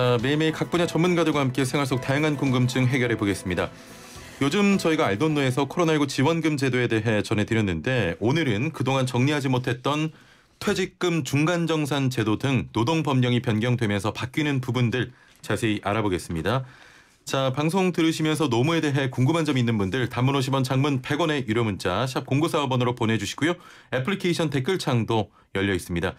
자 매일매일 각 분야 전문가들과 함께 생활 속 다양한 궁금증 해결해 보겠습니다. 요즘 저희가 알돈노에서 코로나19 지원금 제도에 대해 전해드렸는데 오늘은 그동안 정리하지 못했던 퇴직금 중간정산 제도 등 노동 법령이 변경되면서 바뀌는 부분들 자세히 알아보겠습니다. 자 방송 들으시면서 노무에 대해 궁금한 점 있는 분들 단문 50원 장문 100원의 유료 문자 샵 0945번으로 보내주시고요. 애플리케이션 댓글창도 열려 있습니다.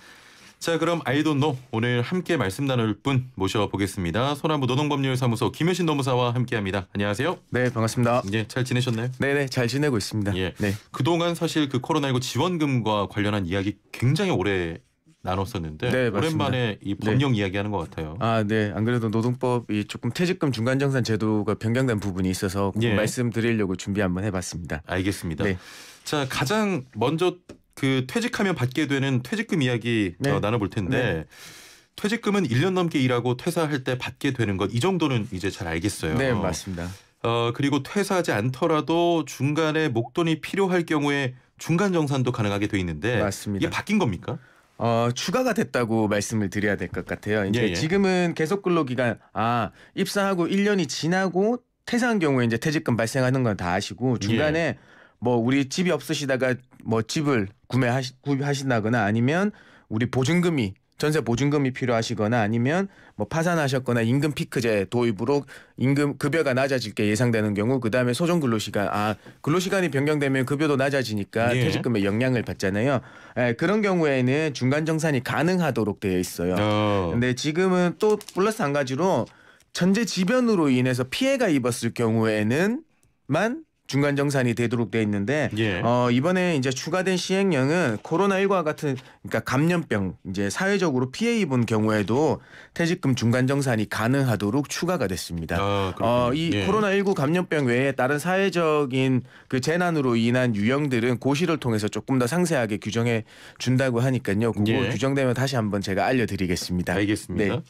자 그럼 아이돈노 오늘 함께 말씀 나눌 분 모셔보겠습니다. 소나무 노동법률사무소 김효신 노무사와 함께합니다. 안녕하세요. 네 반갑습니다. 예, 잘 지내셨나요? 네네 잘 지내고 있습니다. 예. 네. 그동안 사실 그 코로나19 지원금과 관련한 이야기 굉장히 오래 나눴었는데 네, 오랜만에 이 법령 네. 이야기하는 것 같아요. 아, 네. 안 그래도 노동법이 조금 퇴직금 중간 정산 제도가 변경된 부분이 있어서 예. 말씀드리려고 준비 한번 해봤습니다. 알겠습니다. 네. 자, 가장 먼저 그 퇴직하면 받게 되는 퇴직금 이야기 어, 네. 나눠볼 텐데 네. 퇴직금은 1년 넘게 일하고 퇴사할 때 받게 되는 것 이 정도는 이제 잘 알겠어요. 네, 맞습니다. 어, 그리고 퇴사하지 않더라도 중간에 목돈이 필요할 경우에 중간 정산도 가능하게 돼 있는데 맞습니다. 이게 바뀐 겁니까? 어, 추가가 됐다고 말씀을 드려야 될 것 같아요. 이제 예, 예. 지금은 계속 근로기간 아 입사하고 1년이 지나고 퇴사한 경우에 이제 퇴직금 발생하는 건 다 아시고 중간에 예. 뭐 우리 집이 없으시다가 뭐 집을 구매하시 구입하신다거나 아니면 우리 보증금이 전세 보증금이 필요하시거나 아니면 뭐 파산하셨거나 임금 피크제 도입으로 임금 급여가 낮아질 게 예상되는 경우 그다음에 소정 근로시간 아 근로시간이 변경되면 급여도 낮아지니까 예. 퇴직금에 영향을 받잖아요. 예, 그런 경우에는 중간 정산이 가능하도록 되어 있어요. 어. 근데 지금은 또 플러스 한 가지로 전제지변으로 인해서 피해가 입었을 경우에는만 중간 정산이 되도록 돼 있는데 예. 어, 이번에 이제 추가된 시행령은 코로나19와 같은 그러니까 감염병 이제 사회적으로 피해 입은 경우에도 퇴직금 중간 정산이 가능하도록 추가가 됐습니다. 아, 어, 이 예. 코로나19 감염병 외에 다른 사회적인 그 재난으로 인한 유형들은 고시를 통해서 조금 더 상세하게 규정해 준다고 하니까요. 그거 예. 규정되면 다시 한번 제가 알려드리겠습니다. 알겠습니다. 네.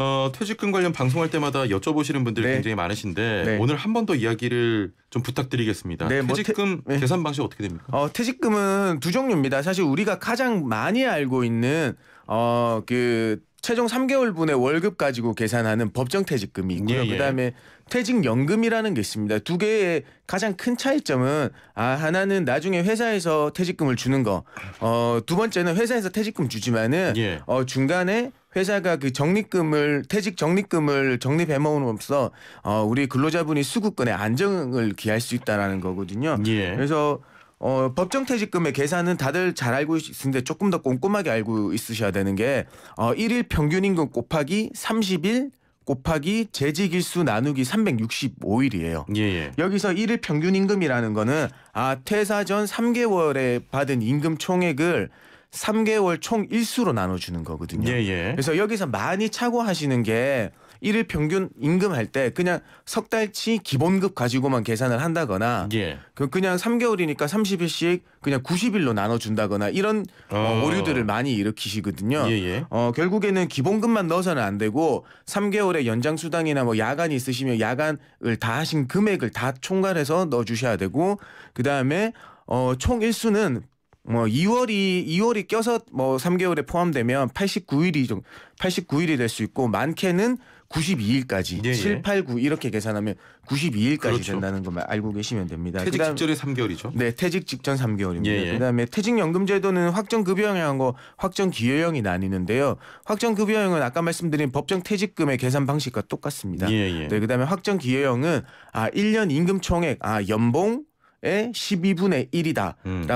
어, 퇴직금 관련 방송할 때마다 여쭤보시는 분들이 네. 굉장히 많으신데 네. 오늘 한 번 더 이야기를 좀 부탁드리겠습니다. 네, 뭐 퇴직금 뭐 태... 네. 계산 방식 어떻게 됩니까? 어, 퇴직금은 두 종류입니다. 사실 우리가 가장 많이 알고 있는 어, 그 최종 3개월 분의 월급 가지고 계산하는 법정 퇴직금이 있고요. 예, 예. 그다음에 퇴직연금이라는 게 있습니다. 두 개의 가장 큰 차이점은 아 하나는 나중에 회사에서 퇴직금을 주는 거, 어두 번째는 회사에서 퇴직금 주지만은 예. 어 중간에 회사가 그 적립금을 퇴직 적립금을 적립해 먹음으로써 어, 우리 근로자분이 수급권의 안정을 기할 수 있다라는 거거든요. 예. 그래서 어, 법정 퇴직금의 계산은 다들 잘 알고 있는데 조금 더 꼼꼼하게 알고 있으셔야 되는 게 어, 1일 평균 임금 곱하기 30일 곱하기 재직일수 나누기 365일이에요. 예예. 여기서 1일 평균 임금이라는 거는 아 퇴사 전 3개월에 받은 임금 총액을 삼개월총 일수로 나눠주는 거거든요. 예예. 예. 그래서 여기서 많이 착오하시는 게 일일 평균 임금 할 때 그냥 석 달치 기본급 가지고만 계산을 한다거나 예. 그 그냥 3개월이니까 30일씩 그냥 90일로 나눠 준다거나 이런 어. 아. 오류들을 많이 일으키시거든요. 예예. 예. 어 결국에는 기본급만 넣어서는 안 되고 3개월에 연장 수당이나 뭐 야간이 있으시면 야간을 다 하신 금액을 다 총괄해서 넣어 주셔야 되고 그다음에 어총 일수는 뭐 2월이 2월이 껴서 뭐 3개월에 포함되면 89일이 좀 89일이 될 수 있고 많게는 92일까지 예, 예. 7, 8, 9 이렇게 계산하면 92일까지 그렇죠. 된다는 것만 알고 계시면 됩니다. 퇴직 그다음, 직전에 3개월이죠? 네, 퇴직 직전 3개월입니다. 예, 예, 그다음에 퇴직연금제도는 확정급여형하고 확정기여형이 나뉘는데요. 확정급여형은 아까 말씀드린 법정 퇴직금의 계산 방식과 똑같습니다. 예, 예. 네, 그다음에 확정기여형은 아 1년 임금 총액, 아 연봉, 의 12분의 1이다라고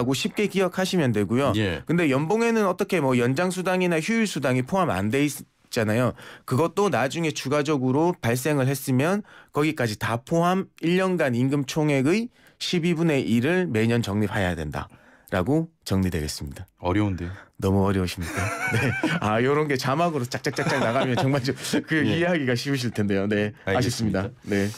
음. 쉽게 기억하시면 되고요. 예. 근데 연봉에는 어떻게 뭐 연장 수당이나 휴일 수당이 포함 안 돼 있잖아요. 그것도 나중에 추가적으로 발생을 했으면 거기까지 다 포함 1년간 임금 총액의 12분의 1을 매년 적립해야 된다. 라고 정리되겠습니다. 어려운데요. 너무 어려우십니까? 네. 아, 요런 게 자막으로 짝짝짝짝 나가면 정말 좀그 예. 이해하기가 쉬우실 텐데요. 네. 알겠습니다. 아쉽습니다. 네.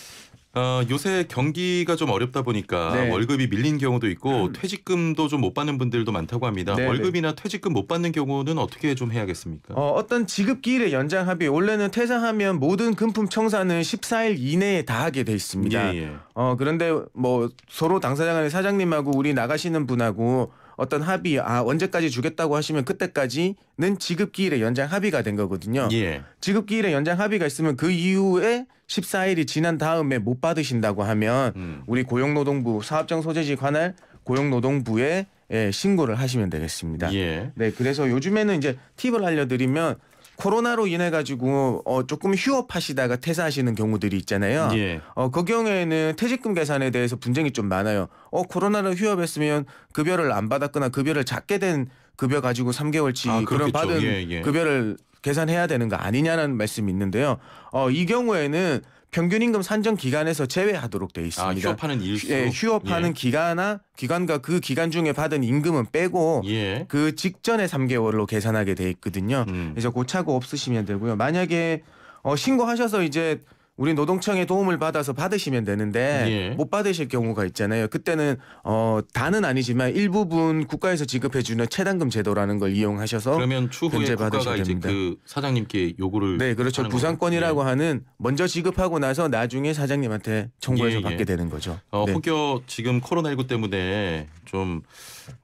어, 요새 경기가 좀 어렵다 보니까 네. 월급이 밀린 경우도 있고 음. 퇴직금도 좀 못 받는 분들도 많다고 합니다. 네네. 네. 월급이나 퇴직금 못 받는 경우는 어떻게 좀 해야겠습니까? 어, 어떤 지급기일의 연장 합의 원래는 퇴사하면 모든 금품 청산은 14일 이내에 다 하게 돼 있습니다. 예, 예. 어, 그런데 뭐 서로 당사자 간에 사장님하고 우리 나가시는 분하고 어떤 합의 아 언제까지 주겠다고 하시면 그때까지는 지급 기일의 연장 합의가 된 거거든요. 예. 지급 기일의 연장 합의가 있으면 그 이후에 14일이 지난 다음에 못 받으신다고 하면 음. 우리 고용노동부 사업장 소재지 관할 고용노동부에 예, 신고를 하시면 되겠습니다. 예. 네, 그래서 요즘에는 이제 팁을 알려드리면 코로나로 인해 가지고 어 조금 휴업하시다가 퇴사하시는 경우들이 있잖아요. 예. 어그 경우에는 퇴직금 계산에 대해서 분쟁이 좀 많아요. 어 코로나로 휴업했으면 급여를 안 받았거나 급여를 작게 된 급여 가지고 3개월치 아, 그런 받은 예, 예. 급여를 계산해야 되는 거 아니냐는 말씀이 있는데요. 어이 경우에는 평균 임금 산정 기간에서 제외하도록 돼 있습니다. 아, 휴업하는 일수. 예, 휴업하는 예. 기간이나 기간과 그 기간 중에 받은 임금은 빼고 예. 그 직전에 3개월로 계산하게 돼 있거든요. 음. 그래서 고차고 없으시면 되고요. 만약에 어, 신고하셔서 이제 우리 노동청의 도움을 받아서 받으시면 되는데 예. 못 받으실 경우가 있잖아요. 그때는 어 다는 아니지만 일부분 국가에서 지급해 주는 체당금 제도라는 걸 이용하셔서 그러면 추후에 국가가 됩니다. 그 사장님께 요구를 네 그렇죠 부산권이라고 예. 하는 먼저 지급하고 나서 나중에 사장님한테 청구해서 예, 예. 받게 되는 거죠. 어, 네. 혹여 지금 코로나19 때문에 좀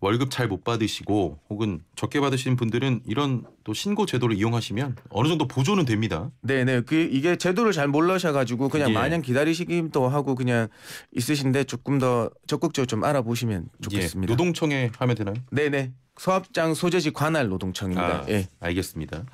월급 잘 못 받으시고 혹은 적게 받으신 분들은 이런 또 신고 제도를 이용하시면 어느 정도 보조는 됩니다. 네네 네. 그 이게 제도를 잘 몰라 그러셔가지고 그냥 예. 마냥 기다리시기도 하고 그냥 있으신데 조금 더 적극적으로 좀 알아보시면 예. 좋겠습니다. 예. 노동청에 하면 되나요? 네네. 소합장 소재지 관할 노동청입니다. 아, 예. 알겠습니다.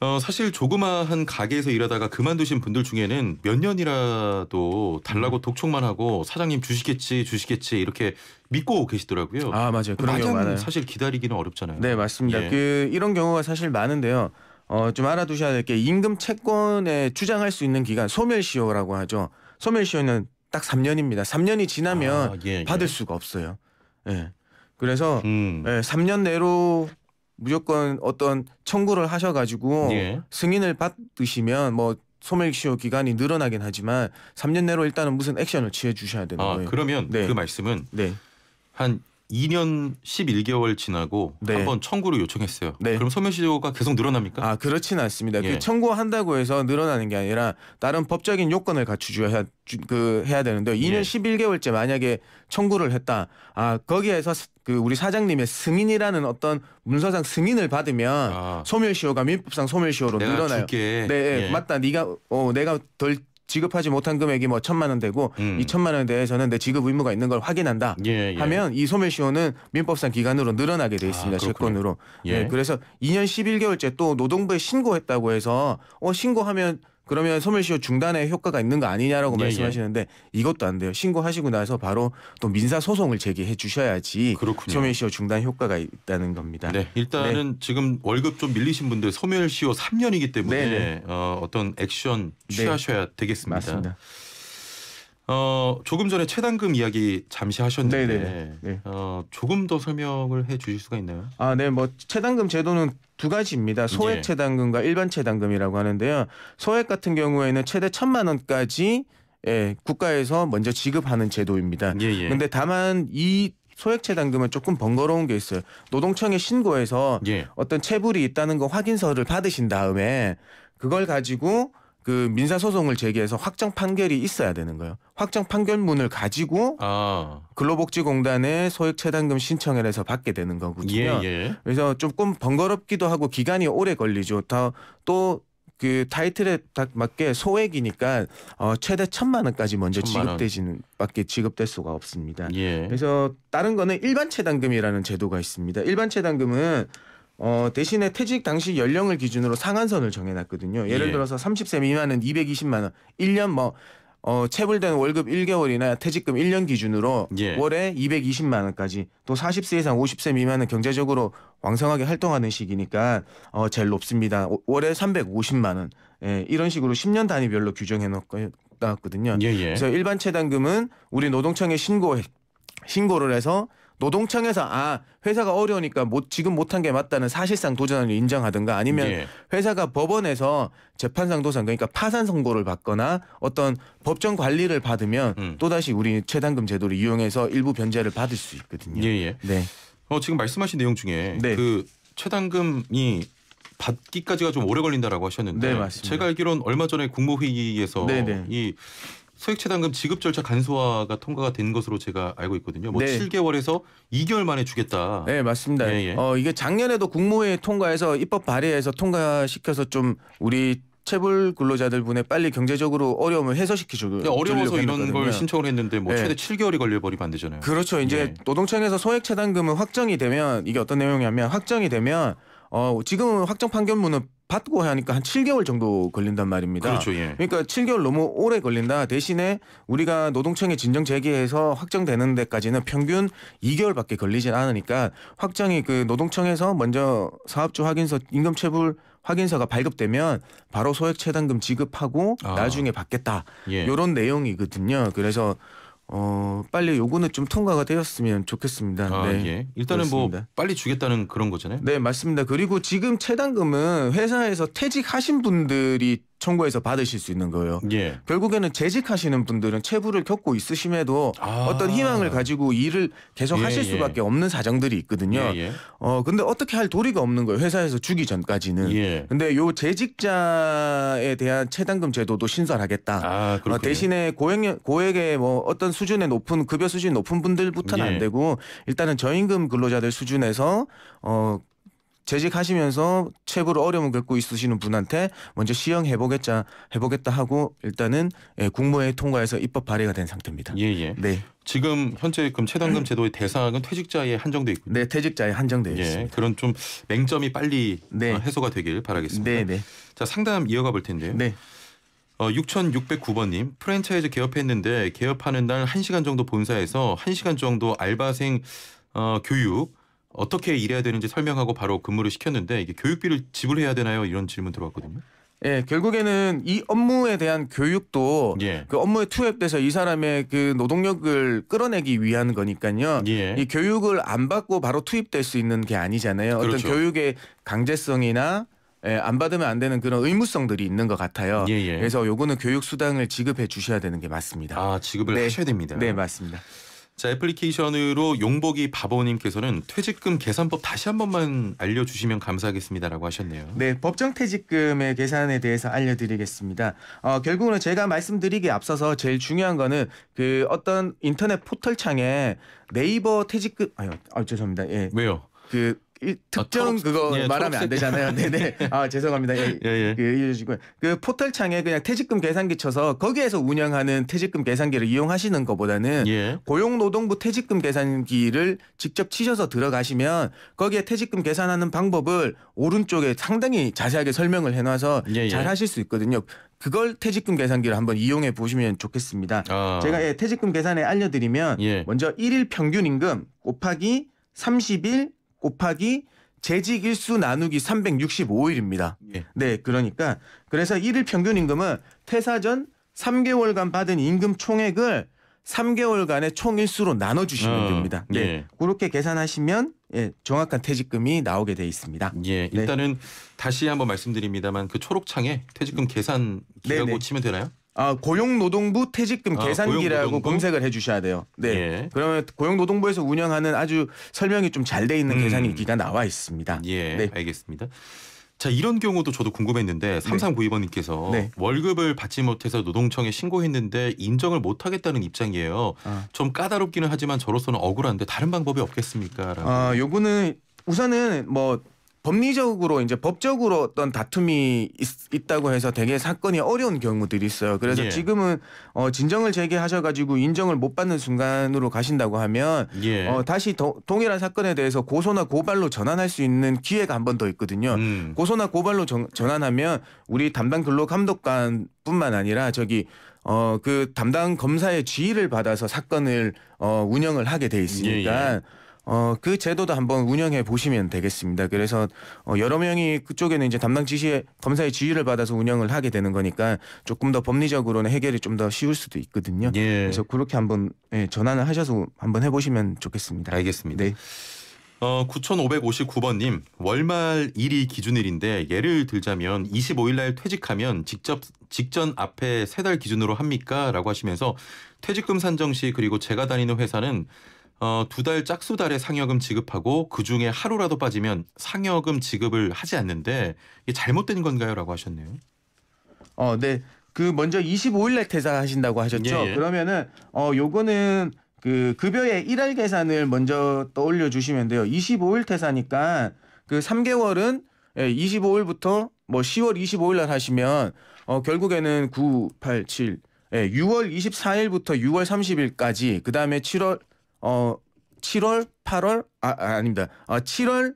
어, 사실 조그마한 가게에서 일하다가 그만두신 분들 중에는 몇 년이라도 달라고 음. 독촉만 하고 사장님 주시겠지 주시겠지 이렇게 믿고 계시더라고요. 아 맞아요. 그런 경우 많아요. 사실 기다리기는 어렵잖아요. 네 맞습니다. 예. 그 이런 경우가 사실 많은데요. 어, 좀 알아두셔야 될 게 임금 채권에 주장할 수 있는 기간 소멸시효라고 하죠. 소멸시효는 딱 3년입니다. 3년이 지나면 아, 예, 예. 받을 수가 없어요. 예. 그래서 음. 예, 3년 내로 무조건 어떤 청구를 하셔가지고 예. 승인을 받으시면 뭐 소멸시효 기간이 늘어나긴 하지만 3년 내로 일단은 무슨 액션을 취해 주셔야 되는 아, 거예요. 그러면 네. 그 말씀은 네. 한 2년 11개월 지나고 네. 한번 청구를 요청했어요. 네. 그럼 소멸시효가 계속 늘어납니까? 아 그렇진 않습니다. 그 예. 그 청구한다고 해서 늘어나는 게 아니라 다른 법적인 요건을 갖추줘야 그 해야 되는데 2년 예. 11개월째 만약에 청구를 했다. 아 거기에서 그 우리 사장님의 승인이라는 어떤 문서상 승인을 받으면 아. 소멸시효가 민법상 소멸시효로 늘어나요. 줄게. 네, 예, 예. 맞다. 네가 어 내가 덜 지급하지 못한 금액이 뭐 천만 원되고 음. 이천만 원에 대해서는 내 지급 의무가 있는 걸 확인한다 예, 예. 하면 이 소멸시효는 민법상 기간으로 늘어나게 돼 아, 있습니다 아, 채권으로. 네, 예. 네, 그래서 2년 11개월째 또 노동부에 신고했다고 해서 어 신고하면 그러면 소멸시효 중단에 효과가 있는 거 아니냐라고 예, 예. 말씀하시는데 예. 이것도 안 돼요. 신고하시고 나서 바로 또 민사 소송을 제기해 주셔야지 그렇군요. 소멸시효 중단 효과가 있다는 겁니다. 네, 일단은 네. 지금 월급 좀 밀리신 분들 소멸시효 3년이기 때문에 네, 네. 어, 어떤 액션 네. 취하셔야 되겠습니다. 맞습니다. 어, 조금 전에 최단금 이야기 잠시 하셨는데 네, 네, 네. 네. 어, 조금 더 설명을 해 주실 수가 있나요? 아, 네. 뭐 채당금 제도는 두 가지입니다. 소액 네. 채당금과 일반 채당금이라고 하는데요. 소액 같은 경우에는 최대 천만 원까지 예, 국가에서 먼저 지급하는 제도입니다. 예, 예. 근데 다만 이 소액채당금은 조금 번거로운 게 있어요. 노동청에 신고해서 예. 어떤 체불이 있다는 거 확인서를 받으신 다음에 그걸 가지고 그 민사 소송을 제기해서 확정 판결이 있어야 되는 거예요. 확정 판결문을 가지고 아. 근로복지공단에 소액 체당금 신청을 해서 받게 되는 거거든요. 예, 예. 그래서 조금 번거롭기도 하고 기간이 오래 걸리죠. 더 또 그 타이틀에 딱 맞게 소액이니까 어 최대 천만 원까지 먼저 지급되지는 밖에 지급될 수가 없습니다. 예. 그래서 다른 거는 일반 체당금이라는 제도가 있습니다. 일반 체당금은 어, 대신에 퇴직 당시 연령을 기준으로 상한선을 정해놨거든요. 예를 예. 들어서 30세 미만은 220만 원, 1년 뭐 어, 체불된 월급 1개월이나 퇴직금 1년 기준으로 예. 월에 220만 원까지 또 40세 이상 50세 미만은 경제적으로 왕성하게 활동하는 시기니까 어, 제일 높습니다. 오, 월에 350만 원. 예, 이런 식으로 10년 단위별로 규정해 놓았거든요. 예, 예. 그래서 일반 체당금은 우리 노동청에 신고 신고를 해서 노동청에서 아 회사가 어려우니까 못 지금 못한 게 맞다는 사실상 도전을 인정하든가 아니면 예. 회사가 법원에서 재판상 도산 그러니까 파산 선고를 받거나 어떤 법정 관리를 받으면 음. 또다시 우리 최단금 제도를 이용해서 일부 변제를 받을 수 있거든요. 예예. 예. 네. 어 지금 말씀하신 내용 중에 네. 그 최단금이 받기까지가 좀 오래 걸린다라고 하셨는데 네, 제가 알기론 얼마 전에 국무회의에서 네네. 네. 이 소액채당금 지급 절차 간소화가 통과가 된 것으로 제가 알고 있거든요. 뭐 네. 7개월에서 2개월 만에 주겠다. 네, 맞습니다. 예, 예. 어, 이게 작년에도 국무회의 통과해서 입법 발의해서 통과시켜서 좀 우리 체불 근로자들 분에 빨리 경제적으로 어려움을 해소시키죠. 네, 어려워서 이런 했거든요. 걸 신청을 했는데 뭐 네. 최대 7개월이 걸려버리면 안 되잖아요. 그렇죠. 이제 네. 노동청에서 소액채당금은 확정이 되면 이게 어떤 내용이냐면 확정이 되면 어, 지금은 확정 판결문은 받고 하니까 한 7개월 정도 걸린단 말입니다. 그렇죠. 예. 그러니까 7개월 너무 오래 걸린다. 대신에 우리가 노동청에 진정 제기해서 확정되는 데까지는 평균 2개월밖에 걸리진 않으니까 확정이 그 노동청에서 먼저 사업주 확인서 임금 체불 확인서가 발급되면 바로 소액 최단금 지급하고 아. 나중에 받겠다. 예. 요런 내용이거든요. 그래서 어 빨리 요거는 좀 통과가 되었으면 좋겠습니다. 아, 네. 예. 일단은 뭐 그렇습니다. 뭐 빨리 주겠다는 그런 거잖아요. 네, 맞습니다. 그리고 지금 최단금은 회사에서 퇴직하신 분들이 청구해서 받으실 수 있는 거예요. 예. 결국에는 재직하시는 분들은 체불을 겪고 있으심에도 아. 어떤 희망을 가지고 일을 계속 예, 하실 예. 수밖에 예. 없는 사정들이 있거든요. 예, 예. 어 근데 어떻게 할 도리가 없는 거예요. 회사에서 주기 전까지는. 근데 요 재직자에 대한 체당금 제도도 신설하겠다. 아, 어, 대신에 고액 고액의 뭐 어떤 수준의 높은 급여 수준이 높은 분들부터는 안 되고 일단은 저임금 근로자들 수준에서 어 재직하시면서 체부로 어려움을 겪고 있으시는 분한테 먼저 시행 해보겠자 해보겠다 하고 일단은 예, 국무회의 통과해서 입법 발의가 된 상태입니다. 예, 예. 네. 지금 현재 그럼 최단금 제도의 대상은 퇴직자에 한정돼 있고 네, 퇴직자에 한정돼 예, 있습니다. 그런 좀 맹점이 빨리 네. 해소가 되길 바라겠습니다. 네, 네. 자 상담 이어가 볼 텐데요. 네. 6609번님 어, 프랜차이즈 개업했는데 개업하는 날 1시간 정도 본사에서 1시간 정도 알바생 어, 교육 어떻게 일해야 되는지 설명하고 바로 근무를 시켰는데 이게 교육비를 지불해야 되나요? 이런 질문 들어왔거든요. 예, 결국에는 이 업무에 대한 교육도 예. 그 업무에 투입돼서 이 사람의 그 노동력을 끌어내기 위한 거니까요. 예. 이 교육을 안 받고 바로 투입될 수 있는 게 아니잖아요. 그렇죠. 교육의 강제성이나 예, 안 받으면 안 되는 그런 의무성들이 있는 것 같아요. 예예. 예. 그래서 요거는 교육 수당을 지급해 주셔야 되는 게 맞습니다. 아, 지급을 네. 하셔야 됩니다. 네, 맞습니다. 자, 애플리케이션으로 용복이 바보님께서는 퇴직금 계산법 다시 한 번만 알려주시면 감사하겠습니다라고 하셨네요. 네, 법정 퇴직금의 계산에 대해서 알려드리겠습니다. 어, 결국은 제가 말씀드리기 앞서서 제일 중요한 거는 그 어떤 인터넷 포털 창에 네이버 퇴직금 아유, 아 죄송합니다. 예. 왜요? 그 특정 아, 그거 예, 말하면 초록색. 안 되잖아요. 네네. 아 죄송합니다. 예, 예, 예. 그, 주시고요그 포털 창에 그냥 퇴직금 계산기 쳐서 거기에서 운영하는 퇴직금 계산기를 이용하시는 것보다는 예. 고용노동부 퇴직금 계산기를 직접 치셔서 들어가시면 거기에 퇴직금 계산하는 방법을 오른쪽에 상당히 자세하게 설명을 해놔서 예, 예. 잘 하실 수 있거든요. 그걸 퇴직금 계산기를 한번 이용해 보시면 좋겠습니다. 아. 제가 예, 퇴직금 계산에 알려드리면 예. 먼저 일일 평균 임금 곱하기 30일 곱하기 재직 일수 나누기 365일입니다. 예. 네, 그러니까 그래서 일일 평균 임금은 퇴사 전 3개월간 받은 임금 총액을 3개월간의 총일수로 나눠 주시면 어, 아, 됩니다. 네. 예. 그렇게 계산하시면 예, 정확한 퇴직금이 나오게 돼 있습니다. 예, 네. 일단은 네. 다시 한번 말씀드립니다만 그 초록창에 퇴직금 계산 기라고 치면 되나요? 아 고용노동부 퇴직금 아, 계산기라고 고용노동부? 검색을 해주셔야 돼요. 네. 예. 그러면 고용노동부에서 운영하는 아주 설명이 좀 잘 돼 있는 음. 계산기가 나와 있습니다. 예, 네. 알겠습니다. 자 이런 경우도 저도 궁금했는데 네. 삼삼구이번님께서 네. 월급을 받지 못해서 노동청에 신고했는데 인정을 못하겠다는 입장이에요. 아. 좀 까다롭기는 하지만 저로서는 억울한데 다른 방법이 없겠습니까? 라고. 아 요거는 우선은 뭐 법리적으로 이제 법적으로 어떤 다툼이 있, 다고 해서 되게 사건이 어려운 경우들이 있어요. 그래서 예. 지금은 어, 진정을 제기하셔가지고 인정을 못 받는 순간으로 가신다고 하면 예. 어, 다시 도, 동일한 사건에 대해서 고소나 고발로 전환할 수 있는 기회가 한 번 더 있거든요. 음. 고소나 고발로 정, 전환하면 우리 담당 근로감독관뿐만 아니라 저기 어, 그 담당 검사의 지휘를 받아서 사건을 어, 운영을 하게 돼 있으니까. 예, 예. 어, 그 제도도 한번 운영해 보시면 되겠습니다. 그래서 어, 여러 명이 그쪽에는 이제 담당 지시 검사의 지휘를 받아서 운영을 하게 되는 거니까 조금 더 법리적으로는 해결이 좀 더 쉬울 수도 있거든요. 예. 그래서 그렇게 한번 예, 전환을 하셔서 한번 해보시면 좋겠습니다. 알겠습니다. 네. 어, 9559번님, 월말 일이 기준일인데 예를 들자면 25일날 퇴직하면 직접, 직전 앞에 세 달 기준으로 합니까? 라고 하시면서 퇴직금 산정 시 그리고 제가 다니는 회사는 어, 두 달 짝수 달에 상여금 지급하고 그 중에 하루라도 빠지면 상여금 지급을 하지 않는데 이게 잘못된 건가요?라고 하셨네요. 어, 네. 그 먼저 25일 날 퇴사하신다고 하셨죠. 예, 예. 그러면은 어 요거는 그 급여의 일할 계산을 먼저 떠올려 주시면 돼요. 25일 퇴사니까 그 3개월은 예, 25일부터 뭐 10월 25일 날 하시면 어 결국에는 9, 8, 7 예, 6월 24일부터 6월 30일까지 그다음에 7월 어 7월 8월 아, 아 아닙니다. 어, 7월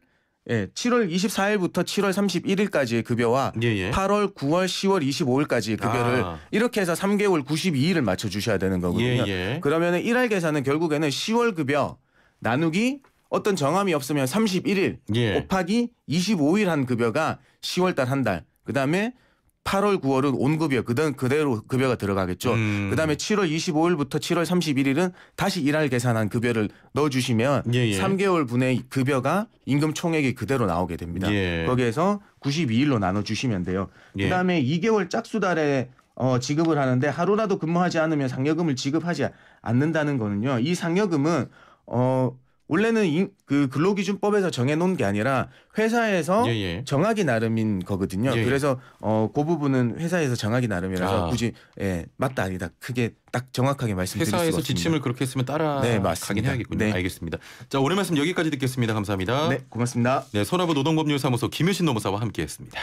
예, 7월 24일부터 7월 31일까지의 급여와 예, 예. 8월, 9월, 10월 25일까지의 급여를 아. 이렇게 해서 3개월 92일을 맞춰 주셔야 되는 거거든요. 예, 예. 그러면은 1할 계산은 결국에는 10월 급여 나누기 어떤 정함이 없으면 31일 예. 곱하기 25일 한 급여가 10월 달 한 달. 그다음에 8월, 9월은 온급이었거든 그대로 급여가 들어가겠죠. 음. 그다음에 7월 25일부터 7월 31일은 다시 일할 계산한 급여를 넣어주시면 예, 예. 3개월 분의 급여가 임금 총액이 그대로 나오게 됩니다. 예. 거기에서 92일로 나눠주시면 돼요. 예. 그다음에 2개월 짝수달에 어, 지급을 하는데 하루라도 근무하지 않으면 상여금을 지급하지 않는다는 거는요. 이 상여금은 어 원래는 인, 그 근로기준법에서 정해놓은 게 아니라 회사에서 예, 예. 정하기 나름인 거거든요. 예, 예. 그래서 어, 그 부분은 회사에서 정하기 나름이라서 아. 굳이 예, 맞다 아니다 크게 딱 정확하게 말씀드릴 수가 회사에서 지침을 그렇게 했으면 따라 네, 가긴 맞습 해야겠군요. 네. 알겠습니다. 자 오늘 말씀 여기까지 듣겠습니다. 감사합니다. 네, 고맙습니다. 네, 선화부 노동법률사무소 김효신 노무사와 함께했습니다.